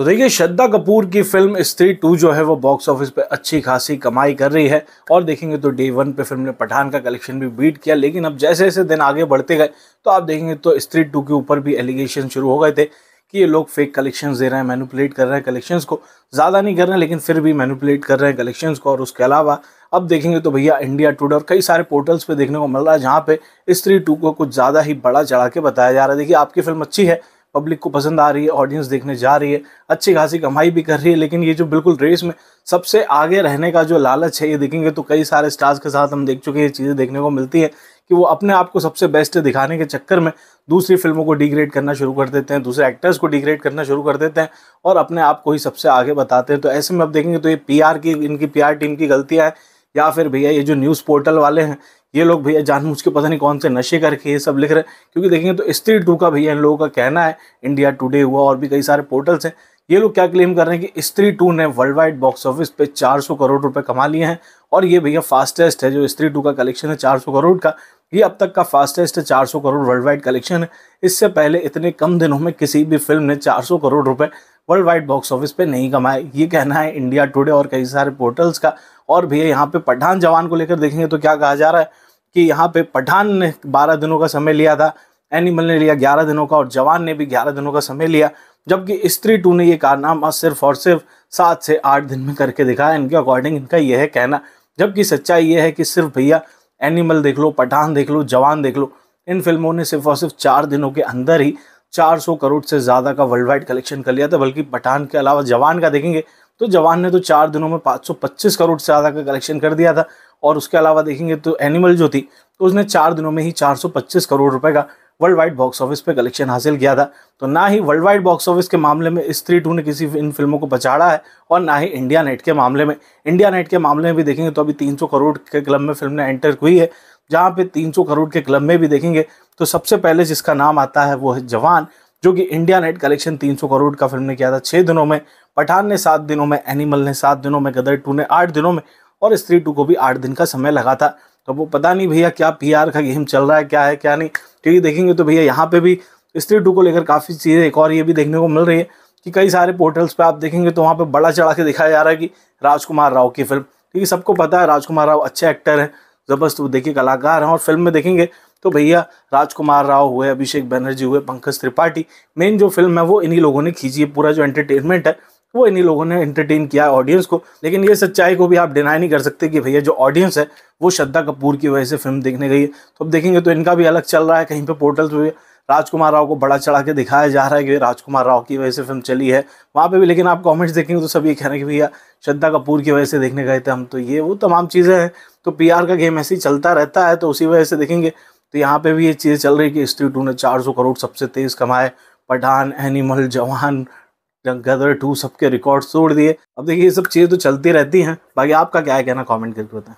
तो देखिए श्रद्धा कपूर की फिल्म स्त्री टू जो है वो बॉक्स ऑफिस पे अच्छी खासी कमाई कर रही है और देखेंगे तो डे वन पे फिल्म ने पठान का कलेक्शन भी बीट किया लेकिन अब जैसे जैसे दिन आगे बढ़ते गए तो आप देखेंगे तो स्त्री टू के ऊपर भी एलिगेशन शुरू हो गए थे कि ये लोग फेक कलेक्शंस दे रहे हैं मैनुपलेट कर रहे हैं कलेक्शंस को ज़्यादा नहीं कर रहे हैं लेकिन फिर भी मैनुपुलेट कर रहे हैं कलेक्शंस को और उसके अलावा अब देखेंगे तो भैया इंडिया टूडे और कई सारे पोर्टल्स पे देखने को मिल रहा है जहाँ पे स्त्री टू को कुछ ज़्यादा ही बड़ा चढ़ा के बताया जा रहा है देखिए आपकी फिल्म अच्छी है पब्लिक को पसंद आ रही है ऑडियंस देखने जा रही है अच्छी खासी कमाई भी कर रही है लेकिन ये जो बिल्कुल रेस में सबसे आगे रहने का जो लालच है ये देखेंगे तो कई सारे स्टार्स के साथ हम देख चुके हैं ये चीज़ें देखने को मिलती है कि वो अपने आप को सबसे बेस्ट दिखाने के चक्कर में दूसरी फिल्मों को डिग्रेड करना शुरू कर देते हैं दूसरे एक्टर्स को डिग्रेड करना शुरू कर देते हैं और अपने आप को ही सबसे आगे बताते हैं तो ऐसे में अब देखेंगे तो ये पीआर की इनकी पीआर टीम की गलतियाँ हैं या फिर भैया ये जो न्यूज़ पोर्टल वाले हैं ये लोग भैया जानबूझ के पता नहीं कौन से नशे करके ये सब लिख रहे हैं क्योंकि देखेंगे तो स्त्री टू का भैया इन लोगों का कहना है इंडिया टुडे हुआ और भी कई सारे पोर्टल्स हैं ये लोग क्या क्लेम कर रहे हैं कि स्त्री टू ने वर्ल्ड वाइड बॉक्स ऑफिस पे 400 करोड़ रुपए कमा लिए हैं और ये भैया फास्टेस्ट है जो स्त्री टू का कलेक्शन है 400 करोड़ का ये अब तक का फास्टेस्ट है 400 करोड़ वर्ल्ड वाइड कलेक्शन है इससे पहले इतने कम दिनों में किसी भी फिल्म ने 400 करोड़ रुपए वर्ल्ड वाइड बॉक्स ऑफिस पे नहीं कमाए ये कहना है इंडिया टुडे और कई सारे पोर्टल्स का और भैया यहाँ पे पठान जवान को लेकर देखेंगे तो क्या कहा जा रहा है कि यहाँ पे पठान ने बारह दिनों का समय लिया था एनिमल ने लिया ग्यारह दिनों का और जवान ने भी ग्यारह दिनों का समय लिया जबकि स्त्री टू ने ये कारनामा सिर्फ और सिर्फ सात से आठ दिन में करके दिखाया इनके अकॉर्डिंग इनका यह है कहना जबकि सच्चाई ये है कि सिर्फ भैया एनिमल देख लो पठान देख लो जवान देख लो इन फिल्मों ने सिर्फ और सिर्फ चार दिनों के अंदर ही 400 करोड़ से ज़्यादा का वर्ल्ड वाइड कलेक्शन कर लिया था बल्कि पठान के अलावा जवान का देखेंगे तो जवान ने तो चार दिनों में 525 करोड़ से ज़्यादा का कलेक्शन कर दिया था और उसके अलावा देखेंगे तो एनिमल जो थी तो उसने चार दिनों में ही 425 करोड़ रुपए का वर्ल्ड वाइड बॉक्स ऑफिस पे कलेक्शन हासिल किया था तो ना ही वर्ल्ड वाइड बॉक्स ऑफिस के मामले में स्त्री टू ने किसी इन फिल्मों को पछाड़ा है और ना ही इंडिया नेट के मामले में इंडिया नेट के मामले में भी देखेंगे तो अभी तीन करोड़ के क्लब में फिल्म ने एंटर हुई है जहाँ पे तीन करोड़ के क्लब में भी देखेंगे तो सबसे पहले जिसका नाम आता है वो है जवान जो कि इंडिया नेट कलेक्शन 300 करोड़ का फिल्म ने किया था छः दिनों में पठान ने सात दिनों में एनिमल ने सात दिनों में गदर टू ने आठ दिनों में और स्त्री टू को भी आठ दिन का समय लगा था अब वो पता नहीं भैया क्या आर का गेम चल रहा है क्या है क्या नहीं क्योंकि देखेंगे तो भैया यहाँ पे भी स्त्री टू को लेकर काफ़ी चीज़ें एक और ये भी देखने को मिल रही है कि कई सारे पोर्टल्स पे आप देखेंगे तो वहाँ पे बड़ा चढ़ा के दिखाया जा रहा है कि राजकुमार राव की फिल्म क्योंकि सबको पता है राजकुमार राव अच्छे एक्टर हैं ज़बरदस्त वो देखिए कलाकार हैं और फिल्म में देखेंगे तो भैया राजकुमार राव हुए अभिषेक बनर्जी हुए पंकज त्रिपाठी मेन जो फिल्म है वो इन्हीं लोगों ने खींची है पूरा जो एंटरटेनमेंट है वो इन्हीं लोगों ने एंटरटेन किया ऑडियंस को लेकिन ये सच्चाई को भी आप डिनाई नहीं कर सकते कि भैया जो ऑडियंस है वो श्रद्धा कपूर की वजह से फिल्म देखने गई है तो अब देखेंगे तो इनका भी अलग चल रहा है कहीं पर पोर्टल्स पर राजकुमार राव को बड़ा चढ़ा के दिखाया जा रहा है कि राजकुमार राव की वजह से फिल्म चली है वहाँ पे भी लेकिन आप कमेंट्स देखेंगे तो सब ये कह रहे हैं कि भैया श्रद्धा कपूर की वजह से देखने गए थे हम तो ये वो तमाम चीज़ें हैं तो पीआर का गेम ऐसे ही चलता रहता है तो उसी वजह से देखेंगे तो यहाँ पर भी ये चीज़ें चल रही है कि स्त्री टू ने चार करोड़ सबसे तेज़ कमाए पठान एनिमल जवान जंग गदर टू सबके रिकॉर्ड तोड़ दिए अब देखिए ये सब चीज़ें तो चलती रहती हैं बाकी आपका क्या है कहना कमेंट करके बताएं